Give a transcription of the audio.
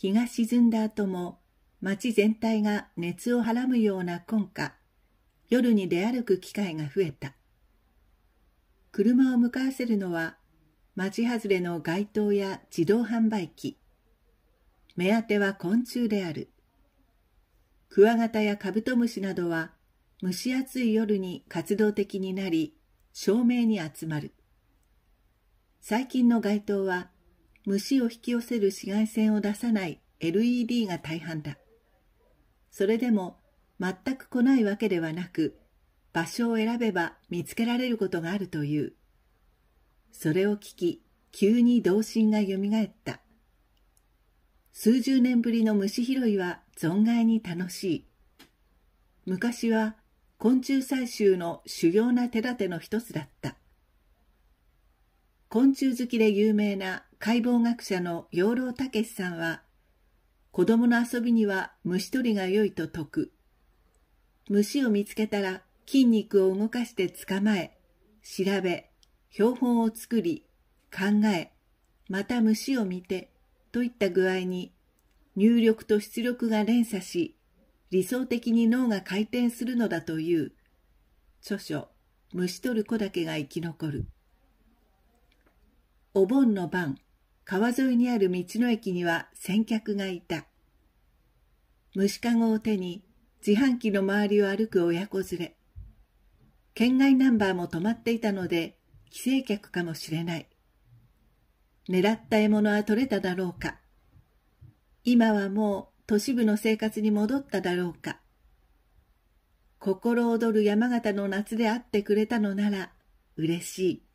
日が沈んだ後も街全体が熱をはらむような今夏、夜に出歩く機会が増えた。車を向かわせるのは、町外れの街灯や自動販売機。目当ては昆虫である。クワガタやカブトムシなどは、蒸し暑い夜に活動的になり、照明に集まる。最近の街灯は、虫を引き寄せる紫外線を出さない LED が大半だ。それでも全く来ないわけではなく、場所を選べば見つけられることがあるという。それを聞き、急に童心が蘇った。数十年ぶりの虫拾いは存外に楽しい。昔は昆虫採集の主要な手立ての一つだった。昆虫好きで有名な解剖学者の養老武さんは、子供の遊びには虫取りが良いと説く。虫を見つけたら筋肉を動かして捕まえ、調べ、標本を作り、考え、また虫を見て、といった具合に、入力と出力が連鎖し、理想的に脳が回転するのだという、著書、虫取る子だけが生き残る。お盆の晩、川沿いにある道の駅には先客がいた。虫かごを手に自販機の周りを歩く親子連れ。県外ナンバーも止まっていたので、帰省客かもしれない。狙った獲物は取れただろうか。今はもう都市部の生活に戻っただろうか。心躍る山形の夏で会ってくれたのなら嬉しい。